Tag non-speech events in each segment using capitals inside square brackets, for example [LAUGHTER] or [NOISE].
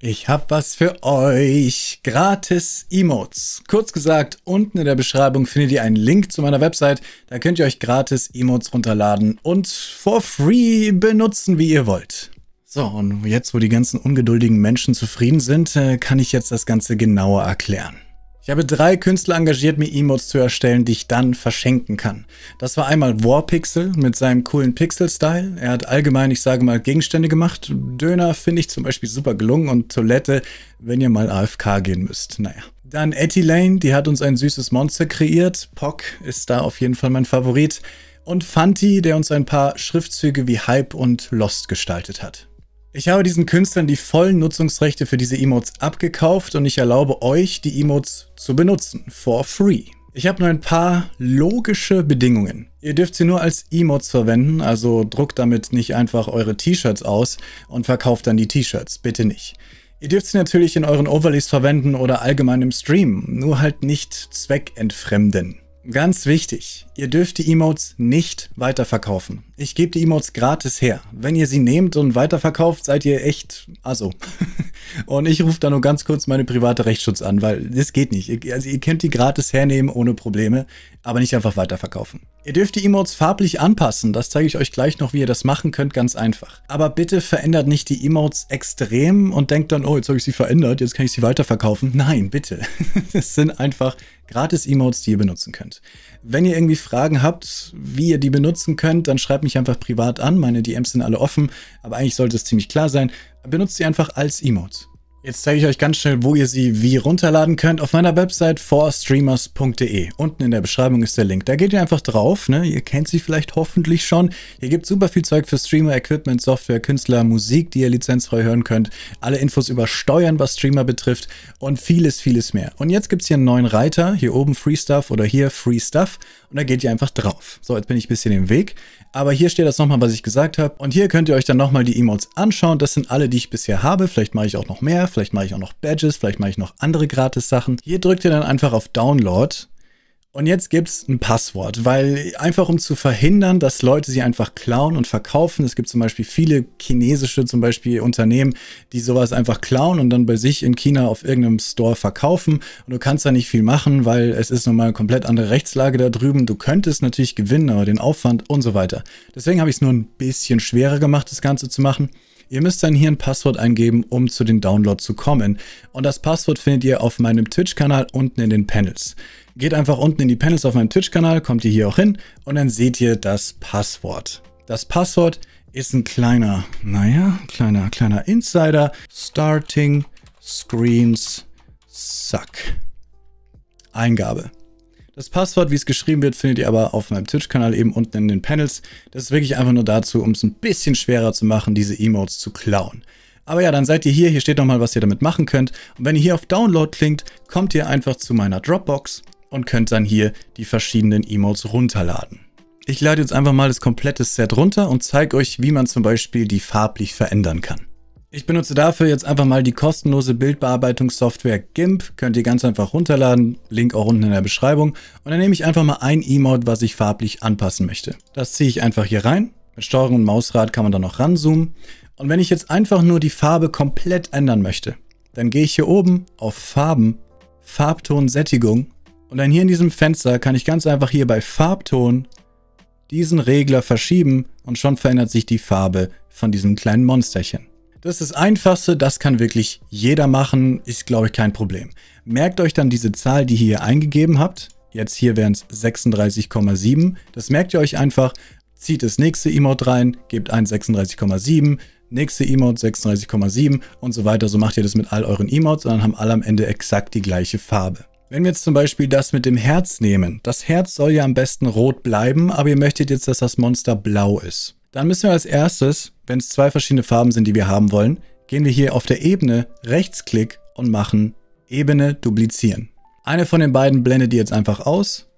Ich hab was für euch. Gratis Emotes. Kurz gesagt, unten in der Beschreibung findet ihr einen Link zu meiner Website. Da könnt ihr euch gratis Emotes runterladen und for free benutzen, wie ihr wollt. So, und jetzt, wo die ganzen ungeduldigen Menschen zufrieden sind, äh, kann ich jetzt das Ganze genauer erklären. Ich habe drei Künstler engagiert, mir Emotes zu erstellen, die ich dann verschenken kann. Das war einmal Warpixel mit seinem coolen Pixel-Style. Er hat allgemein, ich sage mal, Gegenstände gemacht. Döner finde ich zum Beispiel super gelungen und Toilette, wenn ihr mal AFK gehen müsst. Naja. Dann Etty Lane, die hat uns ein süßes Monster kreiert. Pock ist da auf jeden Fall mein Favorit. Und Fanti, der uns ein paar Schriftzüge wie Hype und Lost gestaltet hat. Ich habe diesen Künstlern die vollen Nutzungsrechte für diese Emotes abgekauft und ich erlaube euch, die Emotes zu benutzen. For free. Ich habe nur ein paar logische Bedingungen. Ihr dürft sie nur als Emotes verwenden, also druckt damit nicht einfach eure T-Shirts aus und verkauft dann die T-Shirts. Bitte nicht. Ihr dürft sie natürlich in euren Overlays verwenden oder allgemein im Stream, nur halt nicht zweckentfremden. Ganz wichtig, ihr dürft die Emotes nicht weiterverkaufen. Ich gebe die Emotes gratis her. Wenn ihr sie nehmt und weiterverkauft, seid ihr echt... Also. [LAUGHS] und ich rufe da nur ganz kurz meine private Rechtsschutz an, weil das geht nicht. Also ihr könnt die gratis hernehmen ohne Probleme, aber nicht einfach weiterverkaufen. Ihr dürft die Emotes farblich anpassen, das zeige ich euch gleich noch, wie ihr das machen könnt, ganz einfach. Aber bitte verändert nicht die Emotes extrem und denkt dann, oh, jetzt habe ich sie verändert, jetzt kann ich sie weiterverkaufen. Nein, bitte. [LAUGHS] das sind einfach gratis Emotes, die ihr benutzen könnt. Wenn ihr irgendwie Fragen habt, wie ihr die benutzen könnt, dann schreibt mich einfach privat an, meine DMs sind alle offen, aber eigentlich sollte es ziemlich klar sein. Benutzt sie einfach als Emotes. Jetzt zeige ich euch ganz schnell, wo ihr sie wie runterladen könnt. Auf meiner Website forstreamers.de. Unten in der Beschreibung ist der Link. Da geht ihr einfach drauf. Ne? Ihr kennt sie vielleicht hoffentlich schon. Hier gibt super viel Zeug für Streamer, Equipment, Software, Künstler, Musik, die ihr lizenzfrei hören könnt. Alle Infos über Steuern, was Streamer betrifft und vieles, vieles mehr. Und jetzt gibt es hier einen neuen Reiter. Hier oben Free Stuff oder hier Free Stuff. Und da geht ihr einfach drauf. So, jetzt bin ich ein bisschen im Weg. Aber hier steht das nochmal, was ich gesagt habe. Und hier könnt ihr euch dann nochmal die Emotes anschauen. Das sind alle, die ich bisher habe. Vielleicht mache ich auch noch mehr vielleicht mache ich auch noch Badges, vielleicht mache ich noch andere Gratis-Sachen. Hier drückt ihr dann einfach auf Download und jetzt gibt es ein Passwort, weil einfach um zu verhindern, dass Leute sie einfach klauen und verkaufen. Es gibt zum Beispiel viele chinesische zum Beispiel Unternehmen, die sowas einfach klauen und dann bei sich in China auf irgendeinem Store verkaufen. Und du kannst da nicht viel machen, weil es ist nochmal eine komplett andere Rechtslage da drüben. Du könntest natürlich gewinnen, aber den Aufwand und so weiter. Deswegen habe ich es nur ein bisschen schwerer gemacht, das Ganze zu machen. Ihr müsst dann hier ein Passwort eingeben, um zu den Download zu kommen. Und das Passwort findet ihr auf meinem Twitch-Kanal unten in den Panels. Geht einfach unten in die Panels auf meinem Twitch-Kanal, kommt ihr hier auch hin und dann seht ihr das Passwort. Das Passwort ist ein kleiner, naja, kleiner, kleiner Insider. Starting Screens Suck. Eingabe. Das Passwort, wie es geschrieben wird, findet ihr aber auf meinem Twitch-Kanal eben unten in den Panels. Das ist wirklich einfach nur dazu, um es ein bisschen schwerer zu machen, diese Emotes zu klauen. Aber ja, dann seid ihr hier. Hier steht nochmal, was ihr damit machen könnt. Und wenn ihr hier auf Download klingt, kommt ihr einfach zu meiner Dropbox und könnt dann hier die verschiedenen Emotes runterladen. Ich lade jetzt einfach mal das komplette Set runter und zeige euch, wie man zum Beispiel die farblich verändern kann. Ich benutze dafür jetzt einfach mal die kostenlose Bildbearbeitungssoftware GIMP. Könnt ihr ganz einfach runterladen, Link auch unten in der Beschreibung. Und dann nehme ich einfach mal ein Emote, was ich farblich anpassen möchte. Das ziehe ich einfach hier rein. Mit Steuerung und Mausrad kann man da noch ranzoomen. Und wenn ich jetzt einfach nur die Farbe komplett ändern möchte, dann gehe ich hier oben auf Farben, Farbton Sättigung. Und dann hier in diesem Fenster kann ich ganz einfach hier bei Farbton diesen Regler verschieben und schon verändert sich die Farbe von diesem kleinen Monsterchen. Das ist das Einfachste, das kann wirklich jeder machen, ist glaube ich kein Problem. Merkt euch dann diese Zahl, die ihr hier eingegeben habt. Jetzt hier wären es 36,7. Das merkt ihr euch einfach, zieht das nächste Emote rein, gebt ein 36,7, nächste Emote 36,7 und so weiter. So macht ihr das mit all euren Emotes und dann haben alle am Ende exakt die gleiche Farbe. Wenn wir jetzt zum Beispiel das mit dem Herz nehmen, das Herz soll ja am besten rot bleiben, aber ihr möchtet jetzt, dass das Monster blau ist. Dann müssen wir als erstes, wenn es zwei verschiedene Farben sind, die wir haben wollen, gehen wir hier auf der Ebene Rechtsklick und machen Ebene duplizieren. Eine von den beiden blendet ihr jetzt einfach aus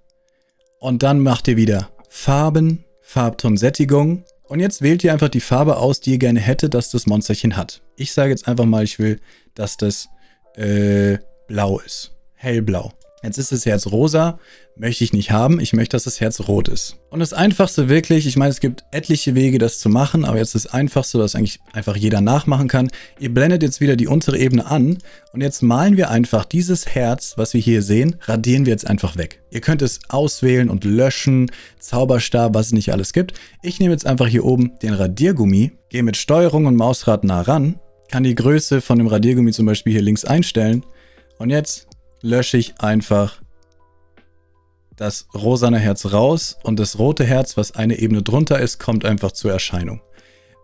und dann macht ihr wieder Farben, Farbtonsättigung und jetzt wählt ihr einfach die Farbe aus, die ihr gerne hättet, dass das Monsterchen hat. Ich sage jetzt einfach mal, ich will, dass das äh, blau ist, hellblau. Jetzt ist das Herz rosa, möchte ich nicht haben. Ich möchte, dass das Herz rot ist. Und das Einfachste wirklich, ich meine, es gibt etliche Wege, das zu machen, aber jetzt das Einfachste, das eigentlich einfach jeder nachmachen kann. Ihr blendet jetzt wieder die untere Ebene an und jetzt malen wir einfach dieses Herz, was wir hier sehen, radieren wir jetzt einfach weg. Ihr könnt es auswählen und löschen, Zauberstab, was es nicht alles gibt. Ich nehme jetzt einfach hier oben den Radiergummi, gehe mit Steuerung und Mausrad nah ran, kann die Größe von dem Radiergummi zum Beispiel hier links einstellen und jetzt lösche ich einfach das rosane Herz raus und das rote Herz, was eine Ebene drunter ist, kommt einfach zur Erscheinung.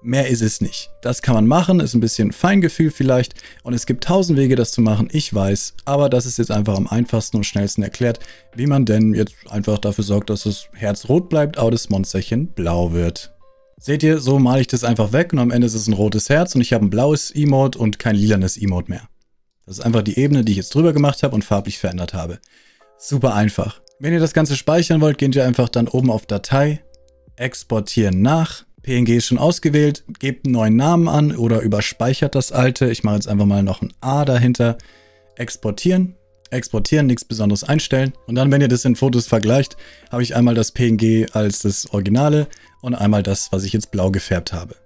Mehr ist es nicht. Das kann man machen, ist ein bisschen Feingefühl vielleicht und es gibt tausend Wege, das zu machen, ich weiß, aber das ist jetzt einfach am einfachsten und schnellsten erklärt, wie man denn jetzt einfach dafür sorgt, dass das Herz rot bleibt, aber das Monsterchen blau wird. Seht ihr, so male ich das einfach weg und am Ende ist es ein rotes Herz und ich habe ein blaues Emote und kein lilanes Emote mehr. Das ist einfach die Ebene, die ich jetzt drüber gemacht habe und farblich verändert habe. Super einfach. Wenn ihr das Ganze speichern wollt, geht ihr einfach dann oben auf Datei, Exportieren nach, PNG ist schon ausgewählt, gebt einen neuen Namen an oder überspeichert das alte. Ich mache jetzt einfach mal noch ein A dahinter. Exportieren, exportieren, nichts Besonderes einstellen. Und dann, wenn ihr das in Fotos vergleicht, habe ich einmal das PNG als das Originale und einmal das, was ich jetzt blau gefärbt habe.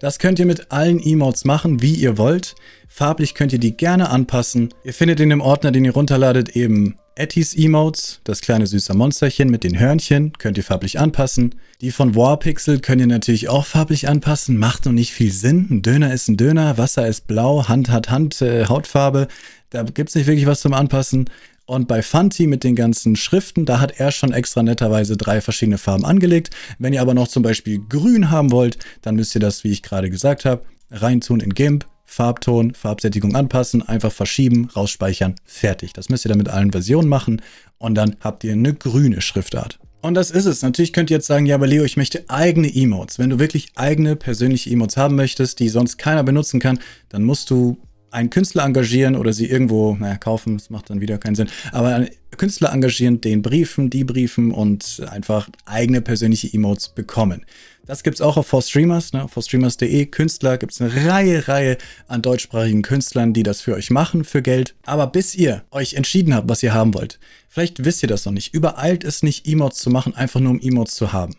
Das könnt ihr mit allen Emotes machen, wie ihr wollt. Farblich könnt ihr die gerne anpassen. Ihr findet in dem Ordner, den ihr runterladet, eben Ettys Emotes, das kleine süße Monsterchen mit den Hörnchen, könnt ihr farblich anpassen. Die von Warpixel könnt ihr natürlich auch farblich anpassen, macht noch nicht viel Sinn. Ein Döner ist ein Döner, Wasser ist blau, Hand hat Hand, äh, Hautfarbe. Da gibt es nicht wirklich was zum Anpassen. Und bei Fanti mit den ganzen Schriften, da hat er schon extra netterweise drei verschiedene Farben angelegt. Wenn ihr aber noch zum Beispiel grün haben wollt, dann müsst ihr das, wie ich gerade gesagt habe, reintun in GIMP, Farbton, Farbsättigung anpassen, einfach verschieben, rausspeichern, fertig. Das müsst ihr dann mit allen Versionen machen und dann habt ihr eine grüne Schriftart. Und das ist es. Natürlich könnt ihr jetzt sagen, ja, aber Leo, ich möchte eigene Emotes. Wenn du wirklich eigene persönliche Emotes haben möchtest, die sonst keiner benutzen kann, dann musst du einen Künstler engagieren oder sie irgendwo, naja, kaufen, das macht dann wieder keinen Sinn, aber Künstler engagieren, den briefen, die briefen und einfach eigene persönliche Emotes bekommen. Das gibt's auch auf ForStreamers, ne? ForStreamers.de, Künstler, gibt's eine Reihe, Reihe an deutschsprachigen Künstlern, die das für euch machen, für Geld. Aber bis ihr euch entschieden habt, was ihr haben wollt, vielleicht wisst ihr das noch nicht, übereilt es nicht, Emotes zu machen, einfach nur um Emotes zu haben.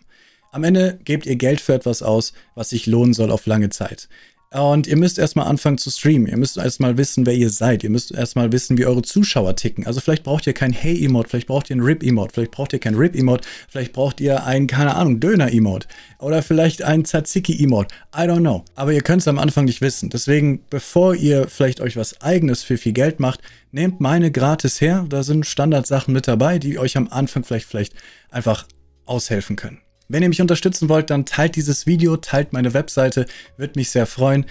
Am Ende gebt ihr Geld für etwas aus, was sich lohnen soll auf lange Zeit. Und ihr müsst erstmal anfangen zu streamen. Ihr müsst erstmal wissen, wer ihr seid. Ihr müsst erstmal wissen, wie eure Zuschauer ticken. Also vielleicht braucht ihr kein Hey-Emote, vielleicht braucht ihr ein Rip-Emote, vielleicht braucht ihr kein Rip-Emote, vielleicht braucht ihr ein, keine Ahnung, Döner-Emote oder vielleicht ein Tzatziki-Emote. I don't know. Aber ihr könnt es am Anfang nicht wissen. Deswegen, bevor ihr vielleicht euch was eigenes für viel Geld macht, nehmt meine gratis her. Da sind Standardsachen mit dabei, die euch am Anfang vielleicht, vielleicht einfach aushelfen können. Wenn ihr mich unterstützen wollt, dann teilt dieses Video, teilt meine Webseite, würde mich sehr freuen.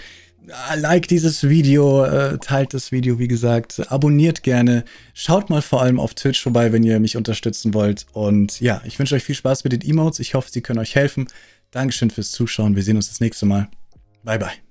Äh, like dieses Video, äh, teilt das Video, wie gesagt, abonniert gerne, schaut mal vor allem auf Twitch vorbei, wenn ihr mich unterstützen wollt. Und ja, ich wünsche euch viel Spaß mit den Emotes. Ich hoffe, sie können euch helfen. Dankeschön fürs Zuschauen. Wir sehen uns das nächste Mal. Bye, bye.